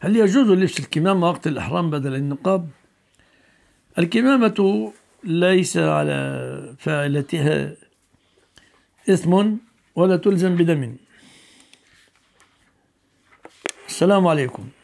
هل يجوز لبس الكمامة وقت الإحرام بدل النقاب؟ الكمامة ليس على فاعلتها إثم ولا تلزم بدم السلام عليكم